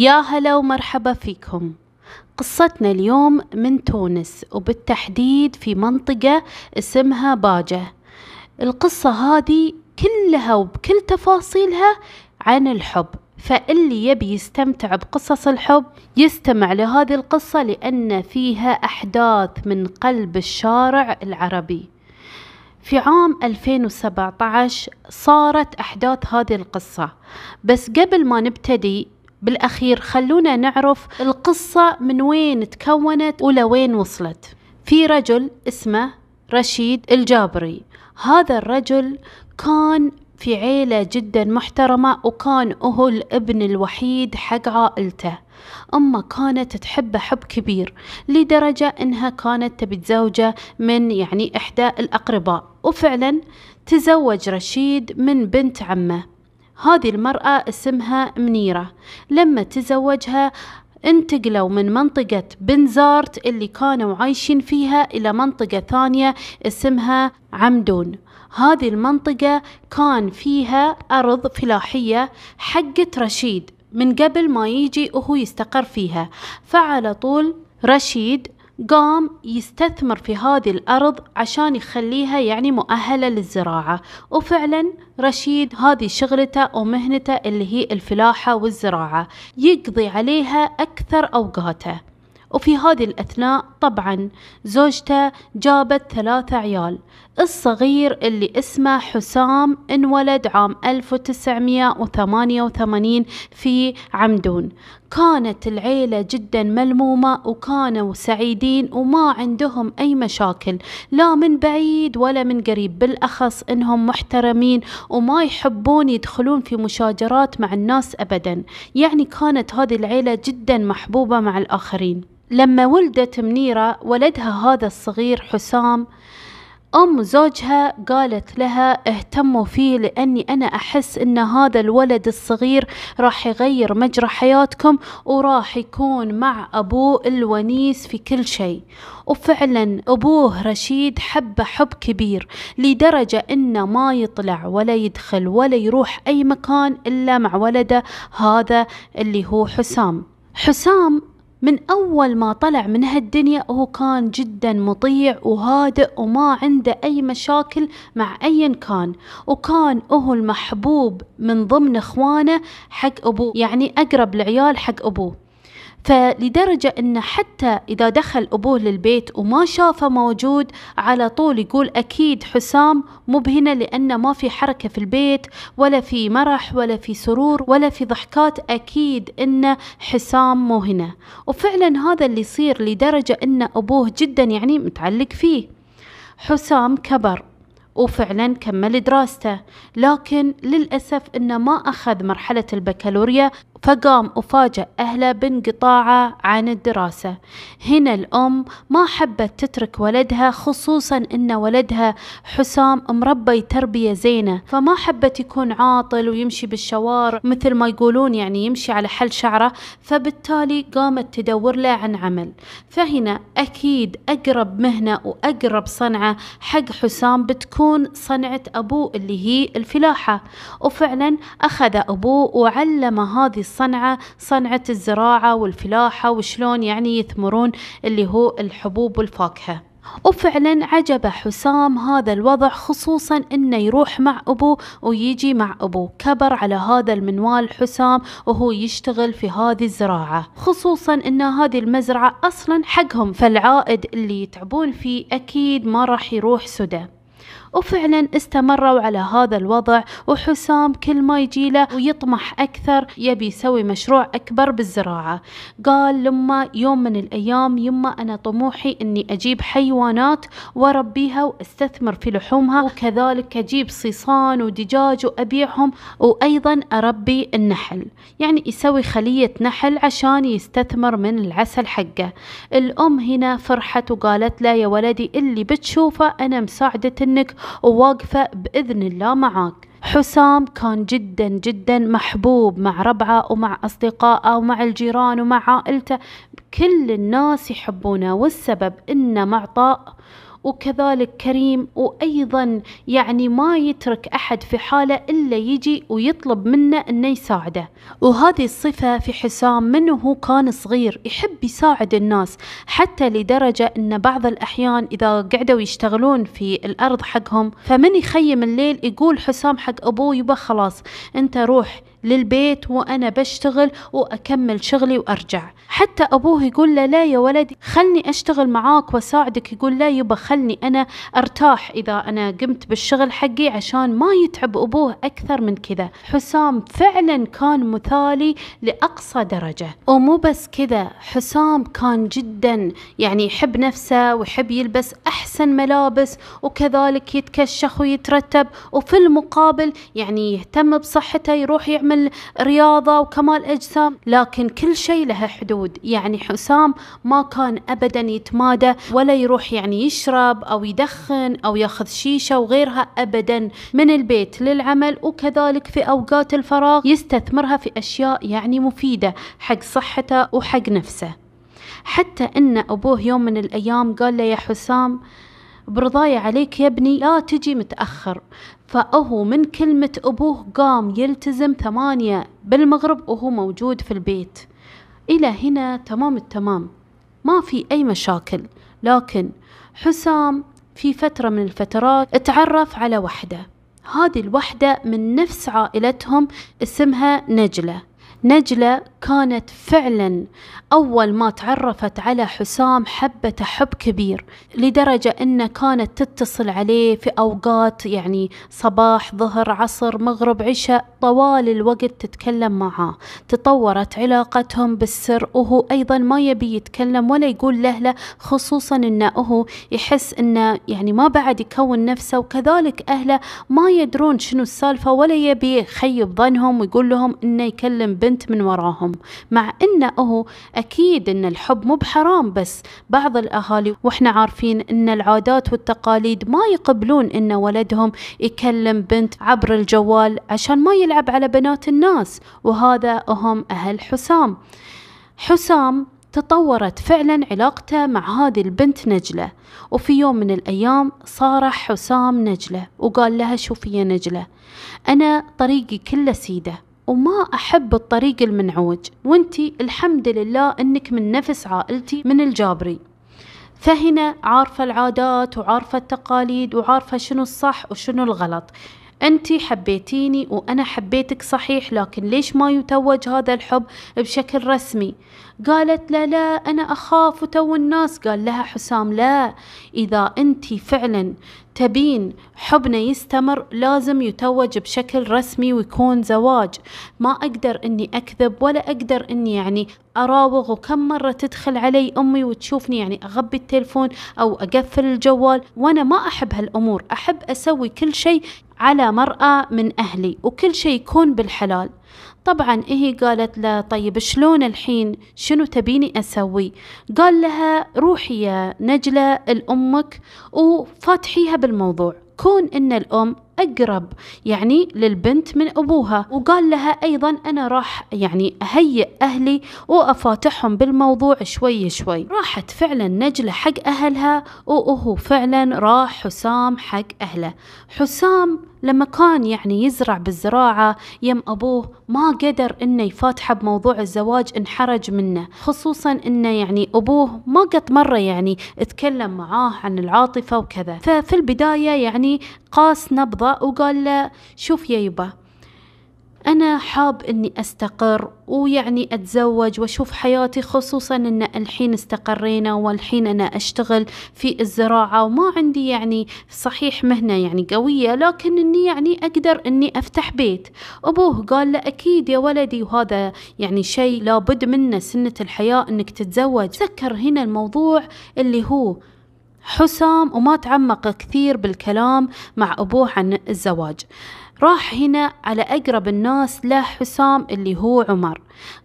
يا هلا ومرحبا فيكم قصتنا اليوم من تونس وبالتحديد في منطقة اسمها باجة القصة هذه كلها وبكل تفاصيلها عن الحب فاللي يبي يستمتع بقصص الحب يستمع لهذه القصة لأن فيها أحداث من قلب الشارع العربي في عام 2017 صارت أحداث هذه القصة بس قبل ما نبتدي بالأخير خلونا نعرف القصة من وين تكونت ولوين وصلت في رجل اسمه رشيد الجابري هذا الرجل كان في عيلة جدا محترمة وكان هو الابن الوحيد حق عائلته أمه كانت تحبه حب كبير لدرجة أنها كانت تبي تزوجه من يعني إحدى الأقرباء وفعلا تزوج رشيد من بنت عمه هذه المرأة اسمها منيرة لما تزوجها انتقلوا من منطقة بنزارت اللي كانوا عايشين فيها إلى منطقة ثانية اسمها عمدون هذه المنطقة كان فيها أرض فلاحية حقت رشيد من قبل ما يجي وهو يستقر فيها فعلى طول رشيد قام يستثمر في هذه الأرض عشان يخليها يعني مؤهلة للزراعة وفعلا رشيد هذه شغلته ومهنته اللي هي الفلاحة والزراعة يقضي عليها أكثر أوقاته وفي هذه الأثناء طبعا زوجته جابت ثلاثة عيال الصغير اللي اسمه حسام انولد عام 1988 في عمدون كانت العيلة جدا ملمومة وكانوا سعيدين وما عندهم أي مشاكل لا من بعيد ولا من قريب بالأخص إنهم محترمين وما يحبون يدخلون في مشاجرات مع الناس أبدا يعني كانت هذه العيلة جدا محبوبة مع الآخرين لما ولدت منيرة ولدها هذا الصغير حسام أم زوجها قالت لها اهتموا فيه لأني أنا أحس أن هذا الولد الصغير راح يغير مجرى حياتكم وراح يكون مع أبوه الونيس في كل شيء وفعلا أبوه رشيد حب حب كبير لدرجة أنه ما يطلع ولا يدخل ولا يروح أي مكان إلا مع ولده هذا اللي هو حسام حسام من أول ما طلع من هالدنيا هو كان جدا مطيع وهادئ وما عنده أي مشاكل مع أيا كان وكان هو المحبوب من ضمن إخوانه حق أبوه يعني أقرب العيال حق أبوه فلدرجة أن حتى إذا دخل أبوه للبيت وما شافه موجود على طول يقول أكيد حسام مو بهنا لأنه ما في حركة في البيت ولا في مرح ولا في سرور ولا في ضحكات أكيد أن حسام مو هنا وفعلا هذا اللي يصير لدرجة أن أبوه جدا يعني متعلق فيه حسام كبر وفعلا كمل دراسته لكن للأسف أنه ما أخذ مرحلة البكالوريا فقام وفاجأ أهله بانقطاعه عن الدراسة هنا الأم ما حبت تترك ولدها خصوصا أن ولدها حسام مربي تربية زينة فما حبت يكون عاطل ويمشي بالشوارع مثل ما يقولون يعني يمشي على حل شعره فبالتالي قامت تدور له عن عمل فهنا أكيد أقرب مهنة وأقرب صنعة حق حسام بتكون صنعة أبوه اللي هي الفلاحة وفعلا أخذ أبوه وعلم هذه الصنعة صنعة الزراعة والفلاحة وشلون يعني يثمرون اللي هو الحبوب والفاكهة وفعلا عجب حسام هذا الوضع خصوصا انه يروح مع ابوه ويجي مع ابوه كبر على هذا المنوال حسام وهو يشتغل في هذه الزراعة خصوصا ان هذه المزرعة اصلا حقهم فالعائد اللي يتعبون فيه اكيد ما راح يروح سدى وفعلا استمروا على هذا الوضع وحسام كل ما يجي له ويطمح أكثر يبي يسوي مشروع أكبر بالزراعة قال لما يوم من الأيام يما أنا طموحي أني أجيب حيوانات وأربيها وأستثمر في لحومها وكذلك أجيب صيصان ودجاج وأبيعهم وأيضا أربي النحل يعني يسوي خلية نحل عشان يستثمر من العسل حقه الأم هنا فرحت وقالت له يا ولدي اللي بتشوفه أنا مساعدة إنك وواقفة بإذن الله معاك حسام كان جدا جدا محبوب مع ربعه ومع أصدقائه ومع الجيران ومع عائلته كل الناس يحبونه والسبب إنه معطاء وكذلك كريم وأيضا يعني ما يترك أحد في حاله إلا يجي ويطلب منه أنه يساعده وهذه الصفة في حسام من كان صغير يحب يساعد الناس حتى لدرجة أن بعض الأحيان إذا قعدوا يشتغلون في الأرض حقهم فمن يخيم الليل يقول حسام حق أبوه يبا خلاص أنت روح للبيت وأنا بشتغل وأكمل شغلي وأرجع حتى أبوه يقول له لا يا ولدي خلني أشتغل معاك وأساعدك يقول لا يبا خلني أنا أرتاح إذا أنا قمت بالشغل حقي عشان ما يتعب أبوه أكثر من كذا حسام فعلا كان مثالي لأقصى درجة ومو بس كذا حسام كان جدا يعني يحب نفسه ويحب يلبس أحسن ملابس وكذلك يتكشخ ويترتب وفي المقابل يعني يهتم بصحته يروح يعمل نعمل رياضة وكمال أجسام لكن كل شيء له حدود يعني حسام ما كان أبدا يتمادى ولا يروح يعني يشرب أو يدخن أو ياخذ شيشة وغيرها أبدا من البيت للعمل وكذلك في أوقات الفراغ يستثمرها في أشياء يعني مفيدة حق صحته وحق نفسه حتى أن أبوه يوم من الأيام قال له يا حسام برضاي عليك يا ابني لا تجي متأخر فأهو من كلمة أبوه قام يلتزم ثمانية بالمغرب وهو موجود في البيت إلى هنا تمام التمام ما في أي مشاكل لكن حسام في فترة من الفترات اتعرف على وحدة هذه الوحدة من نفس عائلتهم اسمها نجلة نجلة كانت فعلا أول ما تعرفت على حسام حبته حب كبير لدرجة أنه كانت تتصل عليه في أوقات يعني صباح ظهر عصر مغرب عشاء طوال الوقت تتكلم معاه تطورت علاقتهم بالسر وهو أيضا ما يبي يتكلم ولا يقول لهله خصوصا أنه هو يحس أنه يعني ما بعد يكون نفسه وكذلك أهله ما يدرون شنو السالفة ولا يبي يخيب ظنهم ويقول لهم أنه يكلم بنت من وراهم مع أنه هو أكيد أن الحب مو بحرام بس بعض الأهالي وإحنا عارفين أن العادات والتقاليد ما يقبلون أن ولدهم يكلم بنت عبر الجوال عشان ما يلعب يلعب على بنات الناس وهذا هم أهل حسام حسام تطورت فعلا علاقته مع هذه البنت نجلة وفي يوم من الأيام صارح حسام نجلة وقال لها شوفي يا نجلة أنا طريقي كله سيده وما أحب الطريق المنعوج وانتي الحمد لله أنك من نفس عائلتي من الجابري فهنا عارفة العادات وعارفة التقاليد وعارفة شنو الصح وشنو الغلط أنت حبيتيني وأنا حبيتك صحيح لكن ليش ما يتوج هذا الحب بشكل رسمي قالت لا لا أنا أخاف وتو الناس قال لها حسام لا إذا أنت فعلا تبين حبنا يستمر لازم يتوج بشكل رسمي ويكون زواج ما أقدر أني أكذب ولا أقدر أني يعني أراوغ وكم مرة تدخل علي أمي وتشوفني يعني أغبي التلفون أو أقفل الجوال وأنا ما أحب هالأمور أحب أسوي كل شيء على مرأة من أهلي وكل شيء يكون بالحلال طبعا هي قالت له طيب شلون الحين شنو تبيني أسوي قال لها روحي يا نجلة لأمك وفاتحيها بالموضوع كون ان الام اقرب يعني للبنت من ابوها وقال لها ايضا انا راح يعني اهيئ اهلي وافاتحهم بالموضوع شوي شوي راحت فعلا نجله حق اهلها وهو فعلا راح حسام حق اهله حسام لما كان يعني يزرع بالزراعة يم أبوه ما قدر إنه يفاتحه بموضوع الزواج انحرج منه خصوصا إنه يعني أبوه ما قد مرة يعني اتكلم معاه عن العاطفة وكذا ففي البداية يعني قاس نبضة وقال له شوف يا يبا أنا حاب إني أستقر ويعني أتزوج وأشوف حياتي خصوصا إن الحين استقرينا والحين أنا أشتغل في الزراعة وما عندي يعني صحيح مهنة يعني قوية لكن إني يعني أقدر إني أفتح بيت أبوه قال له أكيد يا ولدي وهذا يعني شيء لابد منه سنة الحياة إنك تتزوج سكر هنا الموضوع اللي هو حسام وما تعمق كثير بالكلام مع أبوه عن الزواج راح هنا على أقرب الناس له حسام اللي هو عمر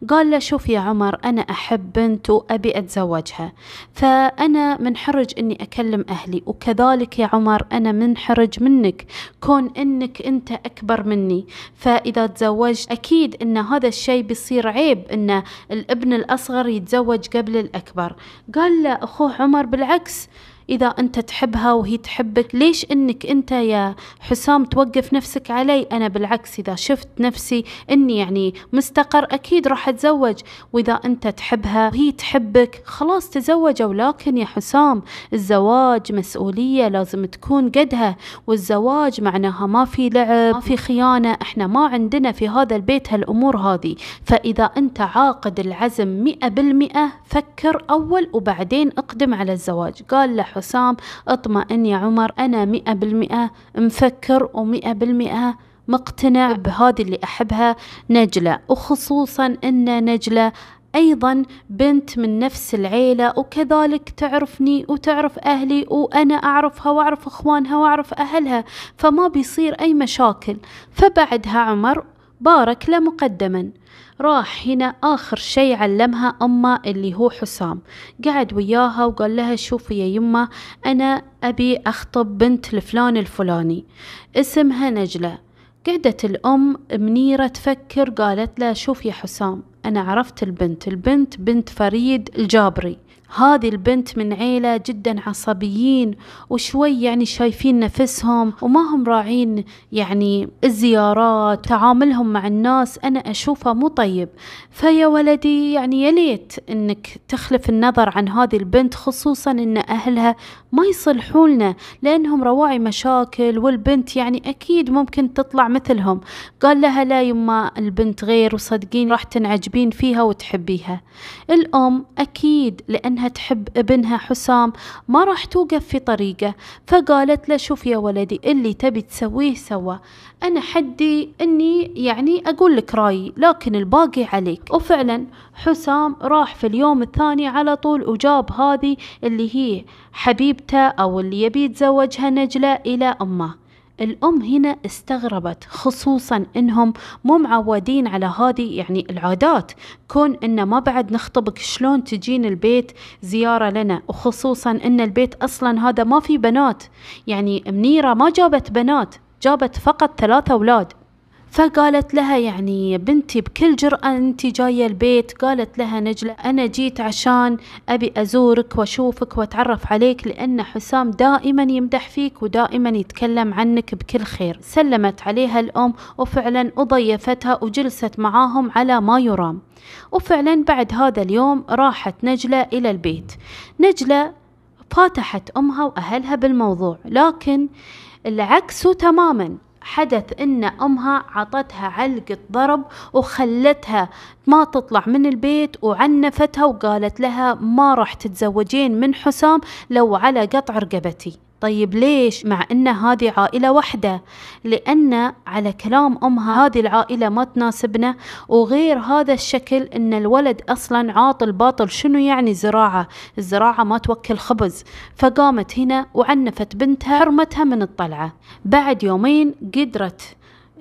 قال له شوف يا عمر أنا أحب بنت وأبي أتزوجها فأنا منحرج أني أكلم أهلي وكذلك يا عمر أنا منحرج منك كون أنك أنت أكبر مني فإذا تزوجت أكيد أن هذا الشيء بيصير عيب أن الابن الأصغر يتزوج قبل الأكبر قال له أخوه عمر بالعكس إذا أنت تحبها وهي تحبك ليش أنك أنت يا حسام توقف نفسك علي أنا بالعكس إذا شفت نفسي أني يعني مستقر أكيد راح أتزوج وإذا أنت تحبها وهي تحبك خلاص تزوجوا لكن يا حسام الزواج مسؤولية لازم تكون قدها والزواج معناها ما في لعب ما في خيانة احنا ما عندنا في هذا البيت هالأمور هذه فإذا أنت عاقد العزم مئة بالمئة فكر أول وبعدين اقدم على الزواج قال له وسام اطمئن يا عمر أنا مئة بالمئة مفكر ومئة بالمئة مقتنع بهذه اللي أحبها نجلة وخصوصا أن نجلة أيضا بنت من نفس العيلة وكذلك تعرفني وتعرف أهلي وأنا أعرفها وأعرف إخوانها وأعرف أهلها فما بيصير أي مشاكل فبعدها عمر بارك له مقدما راح هنا آخر شي علمها أمه اللي هو حسام قعد وياها وقال لها شوفي يا يمه أنا أبي أخطب بنت الفلان الفلاني اسمها نجلة قعدت الأم منيرة تفكر قالت له شوف يا حسام أنا عرفت البنت البنت بنت فريد الجابري هذه البنت من عيلة جدا عصبيين وشوي يعني شايفين نفسهم وما هم راعين يعني الزيارات تعاملهم مع الناس أنا أشوفه مو طيب فيا ولدي يعني يليت أنك تخلف النظر عن هذه البنت خصوصا أن أهلها ما يصلحون لنا لأنهم رواعي مشاكل والبنت يعني أكيد ممكن تطلع مثلهم قال لها لا يما البنت غير وصدقين راح تنعجبين فيها وتحبيها الأم أكيد لأنها انها تحب ابنها حسام ما راح توقف في طريقه فقالت له شوف يا ولدي اللي تبي تسويه سوا انا حدي اني يعني اقول لك رايي لكن الباقي عليك وفعلا حسام راح في اليوم الثاني على طول وجاب هذه اللي هي حبيبته او اللي يبي يتزوجها نجله الى امه الأم هنا استغربت خصوصا إنهم مو معودين على هذه يعني العادات كون إن ما بعد نخطبك شلون تجين البيت زيارة لنا وخصوصا إن البيت أصلا هذا ما في بنات يعني منيرة ما جابت بنات جابت فقط ثلاثة أولاد فقالت لها يعني بنتي بكل جرأة أنت جاية البيت قالت لها نجلة أنا جيت عشان أبي أزورك وأشوفك وأتعرف عليك لأن حسام دائما يمدح فيك ودائما يتكلم عنك بكل خير سلمت عليها الأم وفعلا أضيفتها وجلست معاهم على ما يرام وفعلا بعد هذا اليوم راحت نجلة إلى البيت نجلة فاتحت أمها وأهلها بالموضوع لكن العكس تماما حدث ان امها عطتها علقة ضرب وخلتها ما تطلع من البيت وعنفتها وقالت لها ما راح تتزوجين من حسام لو على قطع رقبتي طيب ليش مع أن هذه عائلة واحدة لأن على كلام أمها هذه العائلة ما تناسبنا وغير هذا الشكل أن الولد أصلا عاطل باطل شنو يعني زراعة الزراعة ما توكل خبز فقامت هنا وعنفت بنتها حرمتها من الطلعة بعد يومين قدرت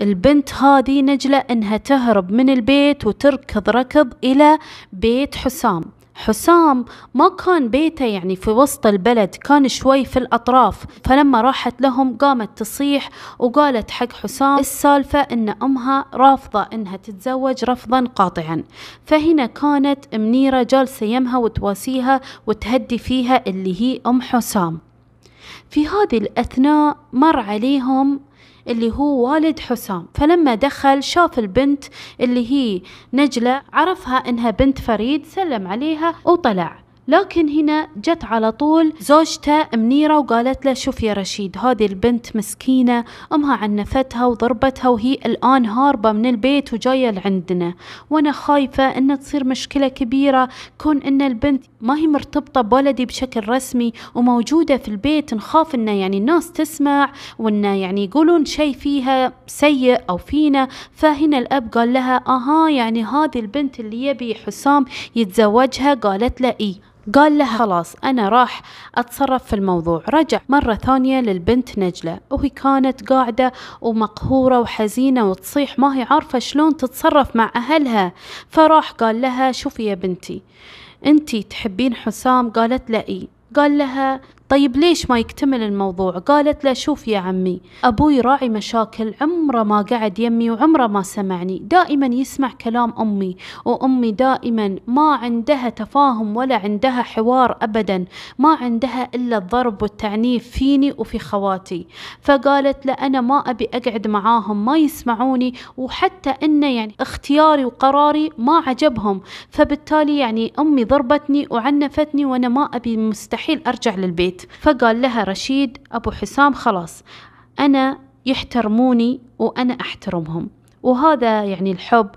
البنت هذه نجلة انها تهرب من البيت وتركض ركض الى بيت حسام حسام ما كان بيته يعني في وسط البلد كان شوي في الأطراف فلما راحت لهم قامت تصيح وقالت حق حسام السالفة إن أمها رافضة إنها تتزوج رفضا قاطعا فهنا كانت منيرة جالسة يمها وتواسيها وتهدي فيها اللي هي أم حسام في هذه الأثناء مر عليهم اللي هو والد حسام فلما دخل شاف البنت اللي هي نجلة عرفها انها بنت فريد سلم عليها وطلع لكن هنا جت على طول زوجته منيرة وقالت له شوف يا رشيد هذه البنت مسكينة أمها عنفتها وضربتها وهي الآن هاربة من البيت وجاية لعندنا وأنا خايفة أن تصير مشكلة كبيرة كون أن البنت ما هي مرتبطة بولدي بشكل رسمي وموجودة في البيت نخاف إنه يعني الناس تسمع وإنه يعني يقولون شيء فيها سيء أو فينا فهنا الأب قال لها أها يعني هذه البنت اللي يبي حسام يتزوجها قالت له إيه قال لها خلاص أنا راح أتصرف في الموضوع رجع مرة ثانية للبنت نجلة وهي كانت قاعدة ومقهورة وحزينة وتصيح ما هي عارفة شلون تتصرف مع أهلها فراح قال لها شوفي يا بنتي أنتي تحبين حسام قالت لا اي قال لها طيب ليش ما يكتمل الموضوع قالت له شوف يا عمي أبوي راعي مشاكل عمره ما قعد يمي وعمره ما سمعني دائما يسمع كلام أمي وأمي دائما ما عندها تفاهم ولا عندها حوار أبدا ما عندها إلا الضرب والتعنيف فيني وفي خواتي فقالت له أنا ما أبي أقعد معاهم ما يسمعوني وحتى أنه يعني اختياري وقراري ما عجبهم فبالتالي يعني أمي ضربتني وعنفتني وأنا ما أبي مستحيل أرجع للبيت فقال لها رشيد أبو حسام خلاص أنا يحترموني وأنا أحترمهم وهذا يعني الحب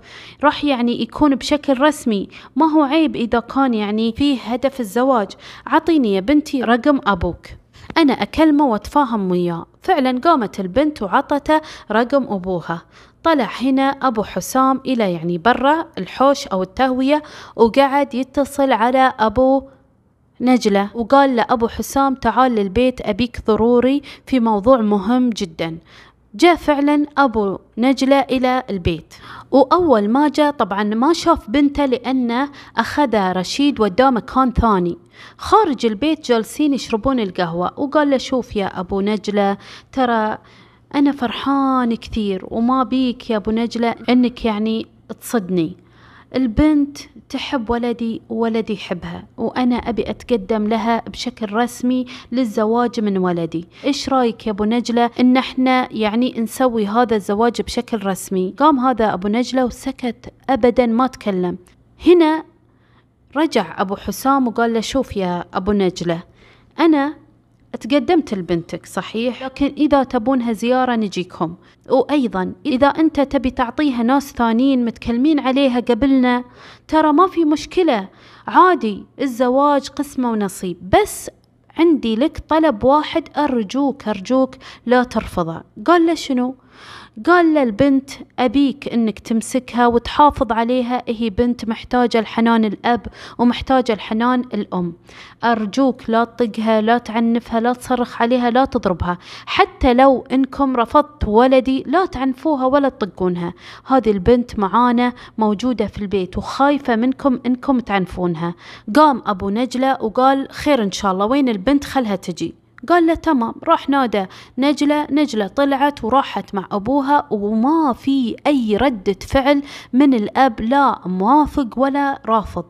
راح يعني يكون بشكل رسمي ما هو عيب إذا كان يعني فيه هدف الزواج عطيني يا بنتي رقم أبوك أنا أكلمه وأتفاهم وياه فعلا قامت البنت وعطته رقم أبوها طلع هنا أبو حسام إلى يعني برا الحوش أو التهوية وقعد يتصل على أبو نجلة وقال لأبو حسام تعال للبيت أبيك ضروري في موضوع مهم جدا جاء فعلا أبو نجلة إلى البيت وأول ما جاء طبعا ما شاف بنته لأنه أخذها رشيد وداه مكان ثاني خارج البيت جالسين يشربون القهوة وقال له شوف يا أبو نجلة ترى أنا فرحان كثير وما بيك يا أبو نجلة أنك يعني تصدني البنت تحب ولدي وولدي يحبها وأنا أبي أتقدم لها بشكل رسمي للزواج من ولدي إيش رايك يا أبو نجلة إن إحنا يعني نسوي هذا الزواج بشكل رسمي قام هذا أبو نجلة وسكت أبدا ما تكلم هنا رجع أبو حسام وقال له شوف يا أبو نجلة أنا تقدمت لبنتك صحيح لكن إذا تبونها زيارة نجيكم وأيضا إذا أنت تبي تعطيها ناس ثانيين متكلمين عليها قبلنا ترى ما في مشكلة عادي الزواج قسمة ونصيب بس عندي لك طلب واحد أرجوك أرجوك لا ترفضه قال له شنو قال للبنت أبيك أنك تمسكها وتحافظ عليها هي بنت محتاجة الحنان الأب ومحتاجة الحنان الأم أرجوك لا تطقها لا تعنفها لا تصرخ عليها لا تضربها حتى لو أنكم رفضت ولدي لا تعنفوها ولا تطقونها هذه البنت معانا موجودة في البيت وخايفة منكم أنكم تعنفونها قام أبو نجلة وقال خير إن شاء الله وين البنت خلها تجي قال له تمام راح نادى نجلة نجلة طلعت وراحت مع أبوها وما في أي ردة فعل من الأب لا موافق ولا رافض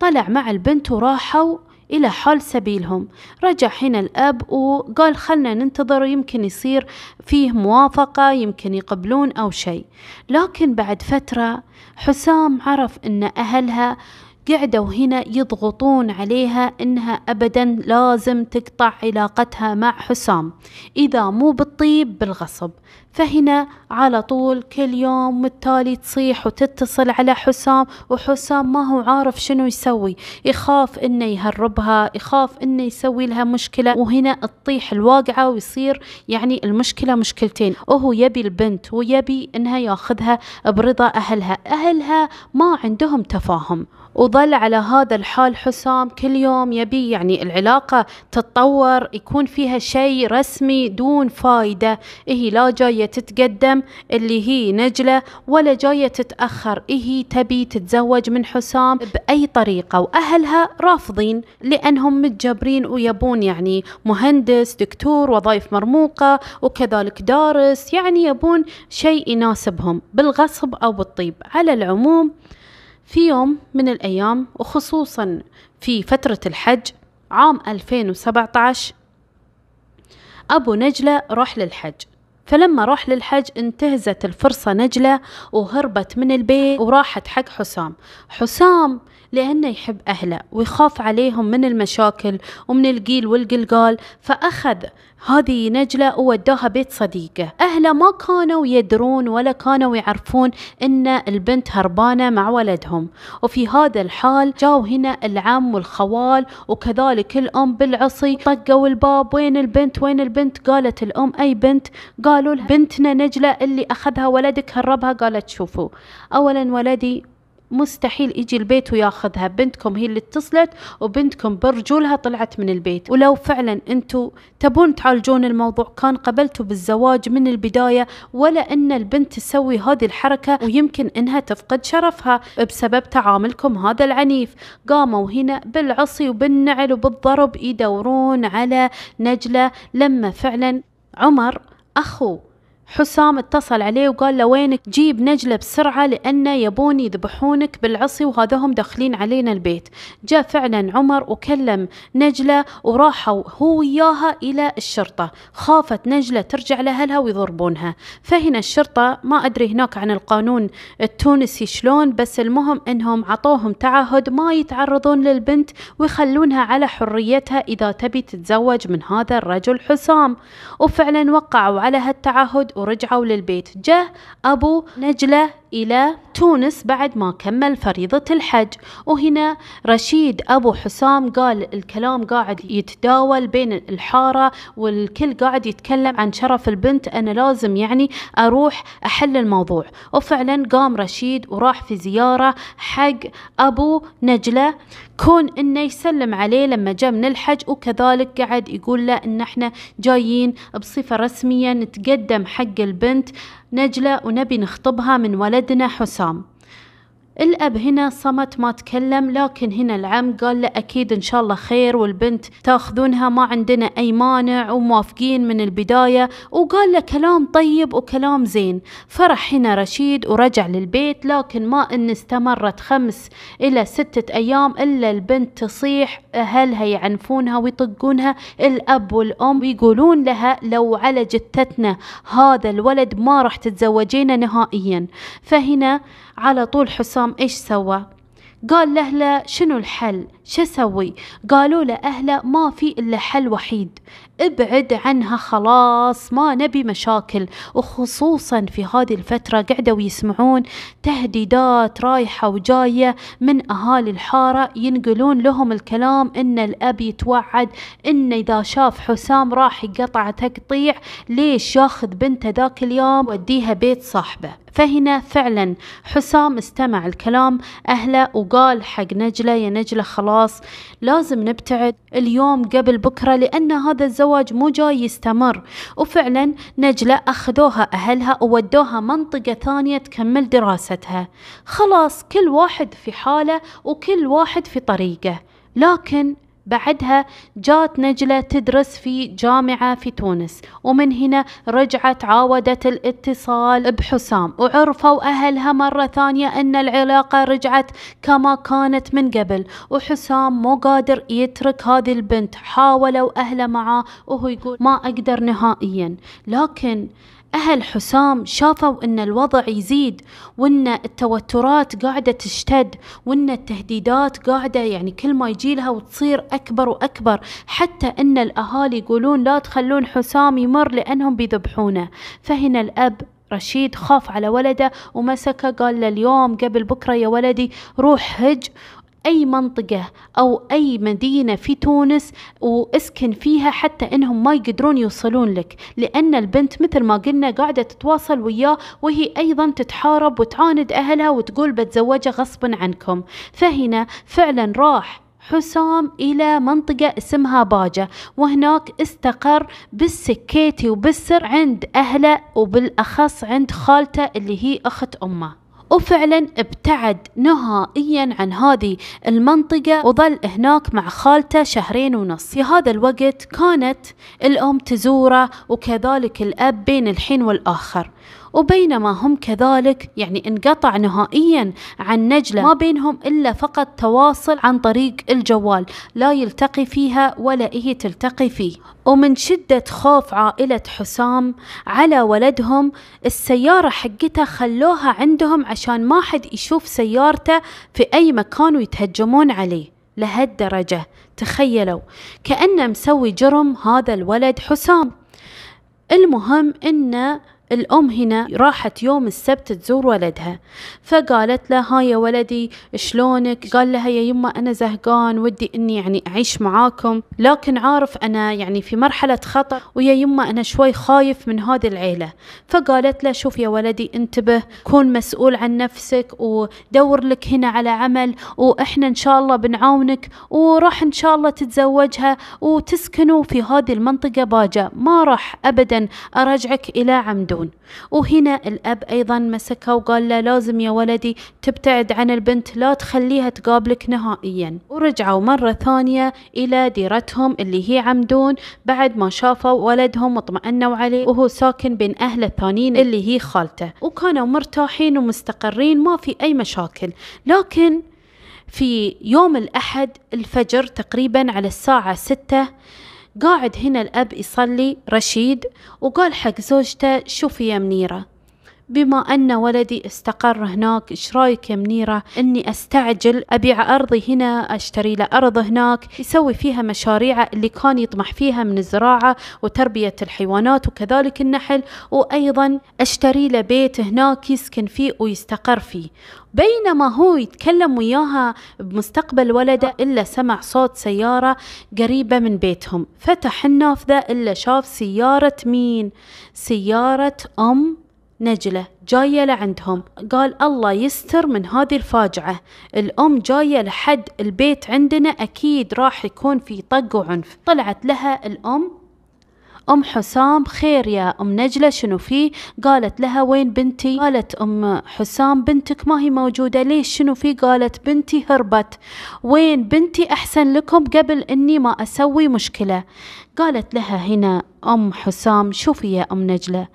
طلع مع البنت وراحوا إلى حال سبيلهم رجع هنا الأب وقال خلنا ننتظر يمكن يصير فيه موافقة يمكن يقبلون أو شيء لكن بعد فترة حسام عرف أن أهلها قعدوا هنا يضغطون عليها انها ابدا لازم تقطع علاقتها مع حسام اذا مو بالطيب بالغصب فهنا على طول كل يوم التالي تصيح وتتصل على حسام وحسام ما هو عارف شنو يسوي يخاف انه يهربها يخاف انه يسوي لها مشكلة وهنا تطيح الواقعة ويصير يعني المشكلة مشكلتين وهو يبي البنت ويبي انها ياخذها برضا اهلها اهلها ما عندهم تفاهم وظل على هذا الحال حسام كل يوم يبي يعني العلاقة تتطور يكون فيها شيء رسمي دون فايدة هي لا جاية تتقدم اللي هي نجلة ولا جاية تتأخر هي تبي تتزوج من حسام بأي طريقة وأهلها رافضين لأنهم متجبرين ويبون يعني مهندس دكتور وظائف مرموقة وكذلك دارس يعني يبون شيء يناسبهم بالغصب أو بالطيب على العموم في يوم من الأيام وخصوصا في فترة الحج عام 2017 أبو نجلة راح للحج فلما راح للحج انتهزت الفرصة نجلة وهربت من البيت وراحت حق حسام حسام لأنه يحب أهله ويخاف عليهم من المشاكل ومن القيل والقلقال فأخذ هذه نجلة ووداها بيت صديقه أهله ما كانوا يدرون ولا كانوا يعرفون أن البنت هربانة مع ولدهم وفي هذا الحال جاوا هنا العم والخوال وكذلك الأم بالعصي طقوا الباب وين البنت وين البنت قالت الأم أي بنت قالوا بنتنا نجلة اللي أخذها ولدك هربها قالت شوفوا أولا ولدي مستحيل يجي البيت وياخذها بنتكم هي اللي اتصلت وبنتكم برجولها طلعت من البيت ولو فعلا انتم تبون تعالجون الموضوع كان قبلتوا بالزواج من البداية ولا ان البنت تسوي هذه الحركة ويمكن انها تفقد شرفها بسبب تعاملكم هذا العنيف قاموا هنا بالعصي وبالنعل وبالضرب يدورون على نجلة لما فعلا عمر أخو حسام اتصل عليه وقال له وينك جيب نجلة بسرعة لأنه يبون يذبحونك بالعصي وهذا هم داخلين علينا البيت جاء فعلا عمر وكلم نجلة وراحوا هو وياها إلى الشرطة خافت نجلة ترجع لأهلها ويضربونها فهنا الشرطة ما أدري هناك عن القانون التونسي شلون بس المهم أنهم عطوهم تعهد ما يتعرضون للبنت ويخلونها على حريتها إذا تبي تتزوج من هذا الرجل حسام وفعلا وقعوا على هالتعهد ورجعوا للبيت جه أبو نجلة إلى تونس بعد ما كمل فريضة الحج وهنا رشيد أبو حسام قال الكلام قاعد يتداول بين الحارة والكل قاعد يتكلم عن شرف البنت أنا لازم يعني أروح أحل الموضوع وفعلا قام رشيد وراح في زيارة حق أبو نجلة كون انه يسلم عليه لما جاء من الحج وكذلك قعد يقول له ان احنا جايين بصفة رسمية نتقدم حق البنت نجلة ونبي نخطبها من ولدنا حسام الأب هنا صمت ما تكلم لكن هنا العم قال له أكيد إن شاء الله خير والبنت تاخذونها ما عندنا أي مانع وموافقين من البداية وقال له كلام طيب وكلام زين فرح هنا رشيد ورجع للبيت لكن ما إن استمرت خمس إلى ستة أيام إلا البنت تصيح أهلها يعنفونها ويطقونها الأب والأم ويقولون لها لو على جتتنا هذا الولد ما راح تتزوجينه نهائيا فهنا على طول حسام إيش سوى قال لأهله شنو الحل شو سوي قالوا له أهله ما في إلا حل وحيد ابعد عنها خلاص ما نبي مشاكل وخصوصا في هذه الفترة قعدوا يسمعون تهديدات رايحة وجاية من أهالي الحارة ينقلون لهم الكلام إن الأب يتوعد إن إذا شاف حسام راح يقطع تقطيع ليش ياخذ بنته ذاك اليوم وديها بيت صاحبه فهنا فعلا حسام استمع الكلام أهله وقال حق نجلة يا نجلة خلاص لازم نبتعد اليوم قبل بكرة لأن هذا الزواج مو جاي يستمر وفعلا نجلة أخذوها أهلها وودوها منطقة ثانية تكمل دراستها خلاص كل واحد في حاله وكل واحد في طريقه لكن بعدها جات نجلة تدرس في جامعة في تونس ومن هنا رجعت عاودت الاتصال بحسام وعرفوا أهلها مرة ثانية أن العلاقة رجعت كما كانت من قبل وحسام مو قادر يترك هذه البنت حاولوا أهله معاه وهو يقول ما أقدر نهائيا لكن أهل حسام شافوا أن الوضع يزيد وأن التوترات قاعدة تشتد وأن التهديدات قاعدة يعني كل ما يجيلها وتصير أكبر وأكبر حتى أن الأهالي يقولون لا تخلون حسام يمر لأنهم بيذبحونه فهنا الأب رشيد خاف على ولده ومسكه قال له اليوم قبل بكرة يا ولدي روح هج أي منطقة أو أي مدينة في تونس واسكن فيها حتى إنهم ما يقدرون يوصلون لك لأن البنت مثل ما قلنا قاعدة تتواصل وياه وهي أيضا تتحارب وتعاند أهلها وتقول بتزوجه غصبا عنكم فهنا فعلا راح حسام إلى منطقة اسمها باجة وهناك استقر بالسكيتي وبالسر عند أهله وبالأخص عند خالته اللي هي أخت أمه وفعلا ابتعد نهائيا عن هذه المنطقة وظل هناك مع خالته شهرين ونص في هذا الوقت كانت الأم تزوره وكذلك الأب بين الحين والآخر وبينما هم كذلك يعني انقطع نهائيا عن نجلة ما بينهم إلا فقط تواصل عن طريق الجوال لا يلتقي فيها ولا هي تلتقي فيه ومن شدة خوف عائلة حسام على ولدهم السيارة حقتها خلوها عندهم عشان ما حد يشوف سيارته في أي مكان ويتهجمون عليه لهالدرجة تخيلوا كأنه مسوي جرم هذا الولد حسام المهم أنه الأم هنا راحت يوم السبت تزور ولدها فقالت له ها يا ولدي شلونك قال لها يا يما أنا زهقان ودي أني يعني أعيش معاكم لكن عارف أنا يعني في مرحلة خطأ ويا يما أنا شوي خايف من هذه العيلة فقالت له شوف يا ولدي انتبه كون مسؤول عن نفسك ودور لك هنا على عمل وإحنا إن شاء الله بنعاونك وراح إن شاء الله تتزوجها وتسكنوا في هذه المنطقة باجة ما راح أبدا أرجعك إلى عمدو يبتعدون وهنا الأب أيضا مسكه وقال له لازم يا ولدي تبتعد عن البنت لا تخليها تقابلك نهائيا ورجعوا مرة ثانية إلى ديرتهم اللي هي عمدون بعد ما شافوا ولدهم واطمأنوا عليه وهو ساكن بين أهله الثانيين اللي هي خالته وكانوا مرتاحين ومستقرين ما في أي مشاكل لكن في يوم الأحد الفجر تقريبا على الساعة ستة قاعد هنا الأب يصلي رشيد وقال حق زوجته شوفي يا منيرة بما أن ولدي استقر هناك إيش رايك يا منيرة إني أستعجل أبيع أرضي هنا أشتري له أرض هناك يسوي فيها مشاريع اللي كان يطمح فيها من الزراعة وتربية الحيوانات وكذلك النحل وأيضا أشتري له بيت هناك يسكن فيه ويستقر فيه بينما هو يتكلم وياها بمستقبل ولده إلا سمع صوت سيارة قريبة من بيتهم فتح النافذة إلا شاف سيارة مين سيارة أم نجلة جاية لعندهم قال الله يستر من هذه الفاجعة الأم جاية لحد البيت عندنا أكيد راح يكون في طق وعنف طلعت لها الأم أم حسام خير يا أم نجلة شنو فيه قالت لها وين بنتي قالت أم حسام بنتك ما هي موجودة ليش شنو فيه قالت بنتي هربت وين بنتي أحسن لكم قبل أني ما أسوي مشكلة قالت لها هنا أم حسام شوفي يا أم نجلة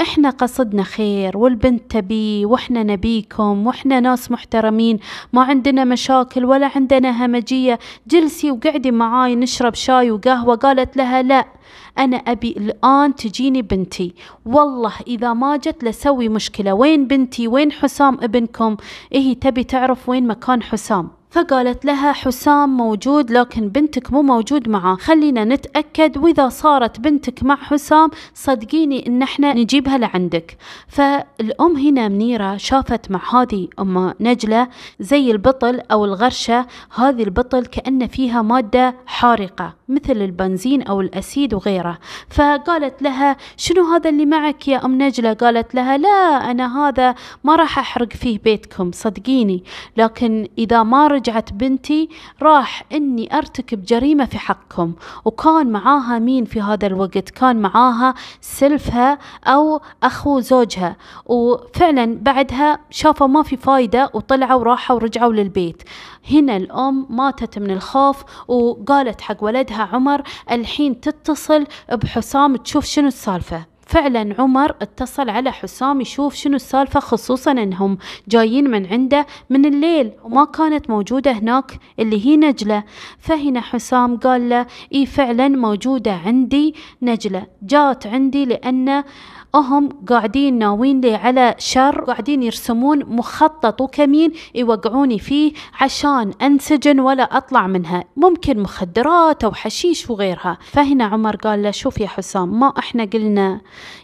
إحنا قصدنا خير والبنت تبي وإحنا نبيكم وإحنا ناس محترمين ما عندنا مشاكل ولا عندنا همجية جلسي وقعدي معاي نشرب شاي وقهوة قالت لها لأ أنا أبي الآن تجيني بنتي والله إذا ما جت لسوي مشكلة وين بنتي وين حسام ابنكم إيه تبي تعرف وين مكان حسام فقالت لها حسام موجود لكن بنتك مو موجود معه خلينا نتأكد وإذا صارت بنتك مع حسام صدقيني إن احنا نجيبها لعندك فالأم هنا منيرة شافت مع هذه أم نجلة زي البطل أو الغرشة هذه البطل كأن فيها مادة حارقة مثل البنزين أو الأسيد وغيره فقالت لها شنو هذا اللي معك يا أم نجلة قالت لها لا أنا هذا ما راح أحرق فيه بيتكم صدقيني لكن إذا ما رجعت بنتي راح إني أرتكب جريمة في حقكم وكان معاها مين في هذا الوقت كان معاها سلفها أو أخو زوجها وفعلا بعدها شافوا ما في فايدة وطلعوا وراحوا ورجعوا للبيت هنا الأم ماتت من الخوف وقالت حق ولدها عمر الحين تتصل بحسام تشوف شنو السالفة فعلا عمر اتصل على حسام يشوف شنو السالفة خصوصا انهم جايين من عنده من الليل وما كانت موجودة هناك اللي هي نجلة فهنا حسام قال له اي فعلا موجودة عندي نجلة جات عندي لانه هم قاعدين ناوين لي على شر قاعدين يرسمون مخطط وكمين يوقعوني فيه عشان أنسجن ولا أطلع منها ممكن مخدرات أو حشيش وغيرها فهنا عمر قال له شوف يا حسام ما إحنا قلنا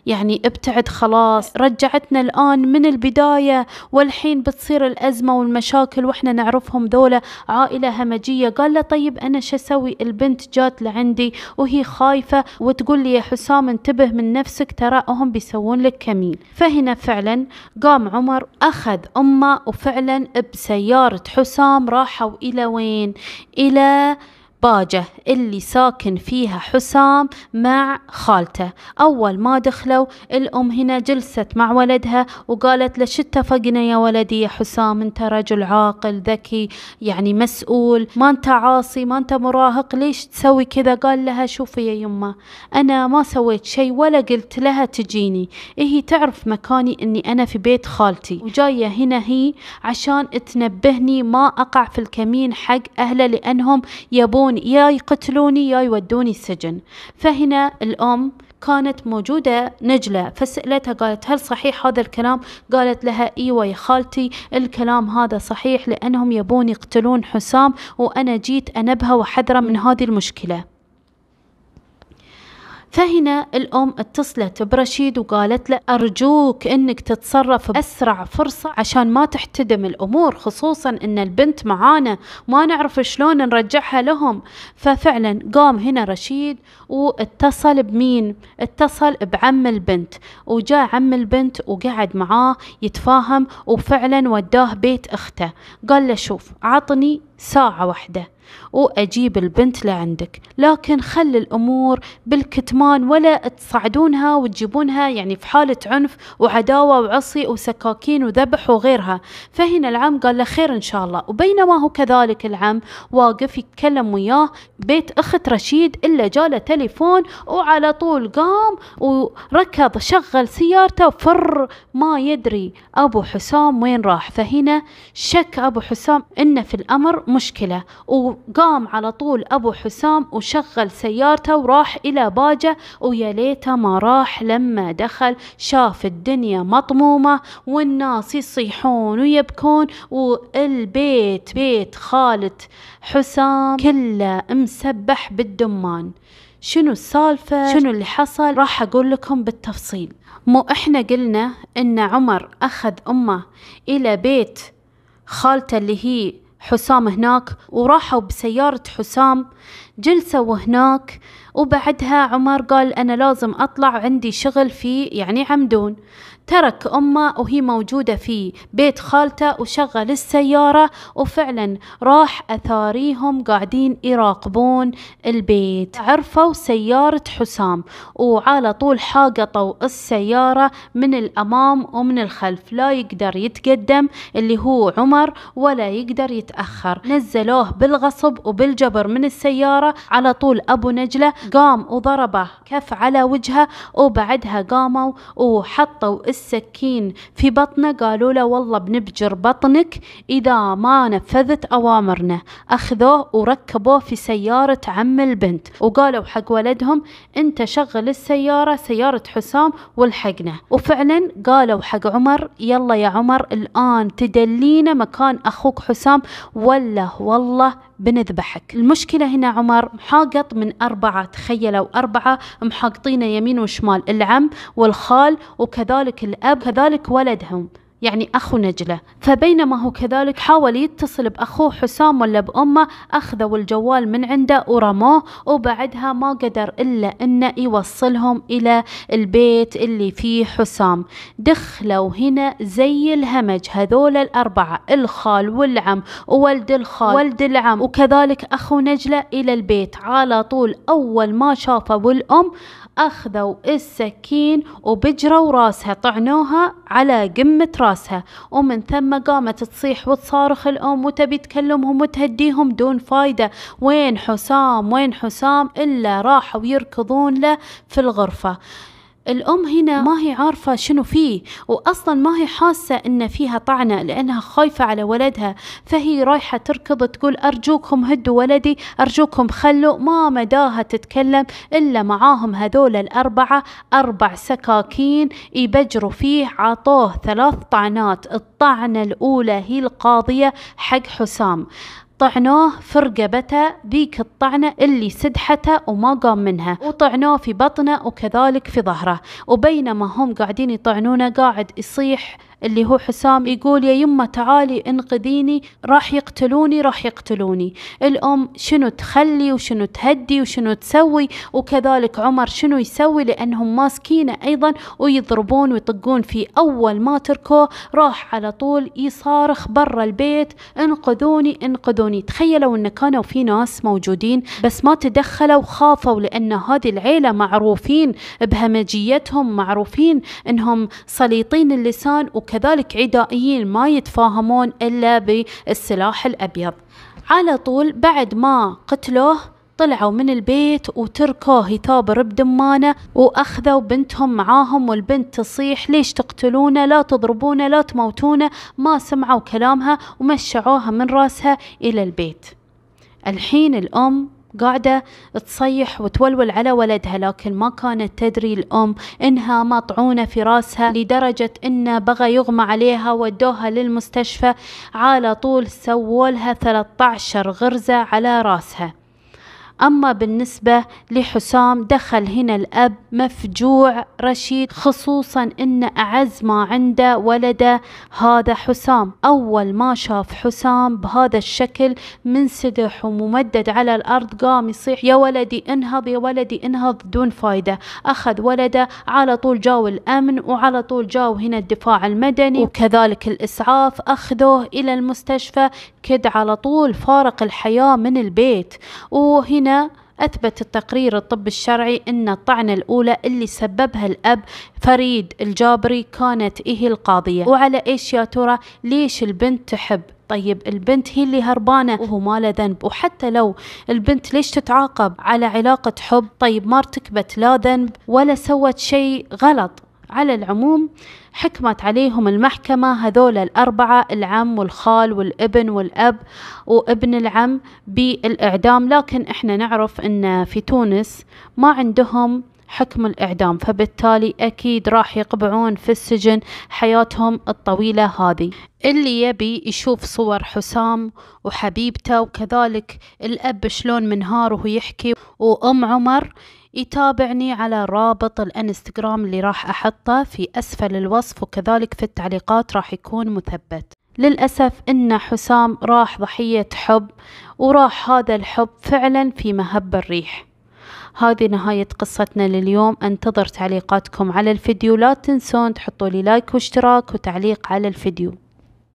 يعني ابتعد خلاص رجعتنا الآن من البداية والحين بتصير الأزمة والمشاكل وإحنا نعرفهم دولة عائلة همجية قال له طيب أنا شو أسوي البنت جات لعندي وهي خايفة وتقول لي يا حسام انتبه من نفسك ترى هم بيسوون لك كمين فهنا فعلا قام عمر أخذ أمه وفعلا بسيارة حسام راحوا إلى وين إلى آه باجة اللي ساكن فيها حسام مع خالته أول ما دخلوا الأم هنا جلست مع ولدها وقالت له شو اتفقنا يا ولدي يا حسام انت رجل عاقل ذكي يعني مسؤول ما انت عاصي ما انت مراهق ليش تسوي كذا قال لها شوفي يا يما أنا ما سويت شيء ولا قلت لها تجيني هي إيه، تعرف مكاني أني أنا في بيت خالتي وجاية هنا هي عشان تنبهني ما أقع في الكمين حق أهله لأنهم يبون يكون يا يقتلوني يا يودوني السجن فهنا الأم كانت موجودة نجلة فسألتها قالت هل صحيح هذا الكلام قالت لها إيوة يا خالتي الكلام هذا صحيح لأنهم يبون يقتلون حسام وأنا جيت أنبهه وحذره من هذه المشكلة فهنا الأم اتصلت برشيد وقالت له أرجوك أنك تتصرف بأسرع فرصة عشان ما تحتدم الأمور خصوصا أن البنت معانا ما نعرف شلون نرجعها لهم ففعلا قام هنا رشيد واتصل بمين اتصل بعم البنت وجاء عم البنت وقعد معاه يتفاهم وفعلا وداه بيت أخته قال له شوف عطني ساعة واحدة وأجيب البنت لعندك لكن خل الأمور بالكتمان ولا تصعدونها وتجيبونها يعني في حالة عنف وعداوة وعصي وسكاكين وذبح وغيرها فهنا العم قال له خير إن شاء الله وبينما هو كذلك العم واقف يتكلم وياه بيت أخت رشيد إلا جاله تليفون وعلى طول قام وركض شغل سيارته فر ما يدري أبو حسام وين راح فهنا شك أبو حسام إن في الأمر مشكلة و قام على طول أبو حسام وشغل سيارته وراح إلى باجة ويا ليته ما راح لما دخل شاف الدنيا مطمومة والناس يصيحون ويبكون والبيت بيت خالد حسام كله مسبح بالدمان شنو السالفة شنو اللي حصل راح أقول لكم بالتفصيل مو إحنا قلنا إن عمر أخذ أمه إلى بيت خالته اللي هي حسام هناك وراحوا بسيارة حسام جلسوا هناك وبعدها عمر قال أنا لازم أطلع عندي شغل في يعني عمدون ترك أمه وهي موجودة في بيت خالته وشغل السيارة وفعلا راح أثاريهم قاعدين يراقبون البيت عرفوا سيارة حسام وعلى طول حاقطوا السيارة من الأمام ومن الخلف لا يقدر يتقدم اللي هو عمر ولا يقدر يتأخر نزلوه بالغصب وبالجبر من السيارة على طول أبو نجلة قام وضربه كف على وجهه وبعدها قاموا وحطوا السكين في بطنه قالوا له والله بنبجر بطنك إذا ما نفذت أوامرنا أخذوه وركبوه في سيارة عم البنت وقالوا حق ولدهم أنت شغل السيارة سيارة حسام والحقنا وفعلا قالوا حق عمر يلا يا عمر الآن تدلينا مكان أخوك حسام ولا والله بنذبحك المشكلة هنا عمر محاقط من أربعة تخيلوا أربعة محاقطين يمين وشمال العم والخال وكذلك الأب كذلك ولدهم يعني أخو نجلة فبينما هو كذلك حاول يتصل بأخوه حسام ولا بأمه أخذوا الجوال من عنده ورموه وبعدها ما قدر إلا أنه يوصلهم إلى البيت اللي فيه حسام دخلوا هنا زي الهمج هذول الأربعة الخال والعم وولد الخال ولد العم وكذلك أخو نجلة إلى البيت على طول أول ما شافوا الأم أخذوا السكين وبجروا راسها طعنوها على قمة راسها راسها ومن ثم قامت تصيح وتصارخ الأم وتبي تكلمهم وتهديهم دون فايدة وين حسام وين حسام إلا راحوا يركضون له في الغرفة الأم هنا ما هي عارفة شنو فيه وأصلا ما هي حاسة إن فيها طعنة لأنها خايفة على ولدها فهي رايحة تركض تقول أرجوكم هدوا ولدي أرجوكم خلوا ما مداها تتكلم إلا معاهم هذول الأربعة أربع سكاكين يبجروا فيه عطوه ثلاث طعنات الطعنة الأولى هي القاضية حق حسام طعنوه في رقبته ذيك الطعنة اللي سدحته وما قام منها وطعنوه في بطنه وكذلك في ظهره وبينما هم قاعدين يطعنونه قاعد يصيح اللي هو حسام يقول يا يمه تعالي انقذيني راح يقتلوني راح يقتلوني الأم شنو تخلي وشنو تهدي وشنو تسوي وكذلك عمر شنو يسوي لأنهم ماسكينه أيضا ويضربون ويطقون في أول ما تركوه راح على طول يصارخ برا البيت انقذوني انقذوني تخيلوا أن كانوا في ناس موجودين بس ما تدخلوا خافوا لأن هذه العيلة معروفين بهمجيتهم معروفين أنهم سليطين اللسان وك كذلك عدائيين ما يتفاهمون إلا بالسلاح الأبيض على طول بعد ما قتلوه طلعوا من البيت وتركوه يثابر بدمانة وأخذوا بنتهم معاهم والبنت تصيح ليش تقتلونه لا تضربونه لا تموتونه ما سمعوا كلامها ومشعوها من راسها إلى البيت الحين الأم قاعدة تصيح وتولول على ولدها لكن ما كانت تدري الأم إنها مطعونة في راسها لدرجة إنه بغى يغمى عليها ودوها للمستشفى على طول سوولها 13 غرزة على راسها أما بالنسبة لحسام دخل هنا الأب مفجوع رشيد خصوصا أن أعز ما عنده ولده هذا حسام أول ما شاف حسام بهذا الشكل منسدح وممدد على الأرض قام يصيح يا ولدي انهض يا ولدي انهض دون فايدة أخذ ولده على طول جاو الأمن وعلى طول جاو هنا الدفاع المدني وكذلك الإسعاف أخذوه إلى المستشفى كد على طول فارق الحياة من البيت وهنا هنا أثبت التقرير الطب الشرعي أن الطعنة الأولى اللي سببها الأب فريد الجابري كانت إيه القاضية وعلى إيش يا ترى ليش البنت تحب طيب البنت هي اللي هربانة وهو ما له ذنب وحتى لو البنت ليش تتعاقب على علاقة حب طيب ما ارتكبت لا ذنب ولا سوت شيء غلط على العموم حكمت عليهم المحكمة هذول الأربعة العم والخال والابن والأب وابن العم بالإعدام لكن إحنا نعرف أن في تونس ما عندهم حكم الإعدام فبالتالي أكيد راح يقبعون في السجن حياتهم الطويلة هذه اللي يبي يشوف صور حسام وحبيبته وكذلك الأب شلون منهار وهو يحكي وأم عمر يتابعني على رابط الانستغرام اللي راح احطه في اسفل الوصف وكذلك في التعليقات راح يكون مثبت للأسف إن حسام راح ضحية حب وراح هذا الحب فعلا في مهب الريح هذه نهاية قصتنا لليوم أنتظر تعليقاتكم على الفيديو لا تنسون تحطوا لي لايك واشتراك وتعليق على الفيديو